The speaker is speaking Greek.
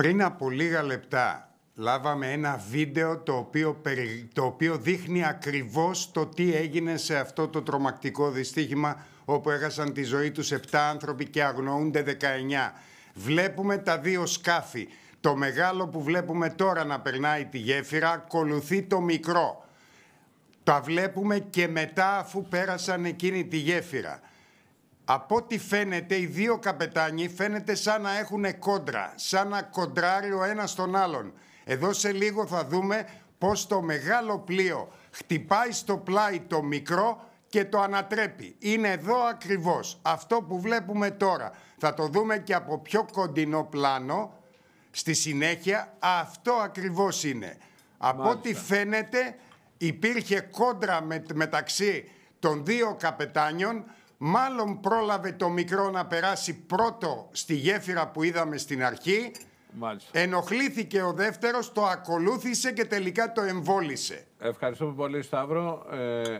Πριν από λίγα λεπτά λάβαμε ένα βίντεο το οποίο, το οποίο δείχνει ακριβώς το τι έγινε σε αυτό το τρομακτικό δυστύχημα όπου έχασαν τη ζωή τους 7 άνθρωποι και αγνοούνται 19. Βλέπουμε τα δύο σκάφη. Το μεγάλο που βλέπουμε τώρα να περνάει τη γέφυρα ακολουθεί το μικρό. Τα βλέπουμε και μετά αφού πέρασαν εκείνη τη γέφυρα. Από ό,τι φαίνεται οι δύο καπετάνοι φαίνεται σαν να έχουν κόντρα, σαν να κοντράρει ο ένας τον άλλον. Εδώ σε λίγο θα δούμε πως το μεγάλο πλοίο χτυπάει στο πλάι το μικρό και το ανατρέπει. Είναι εδώ ακριβώς. Αυτό που βλέπουμε τώρα. Θα το δούμε και από πιο κοντινό πλάνο. Στη συνέχεια αυτό ακριβώς είναι. Από ό,τι φαίνεται υπήρχε κόντρα μεταξύ των δύο καπετάνιων Μάλλον πρόλαβε το μικρό να περάσει πρώτο στη γέφυρα που είδαμε στην αρχή. Μάλιστα. Ενοχλήθηκε ο δεύτερος, το ακολούθησε και τελικά το εμβόλισε. Ευχαριστούμε πολύ Σταύρο. Ε,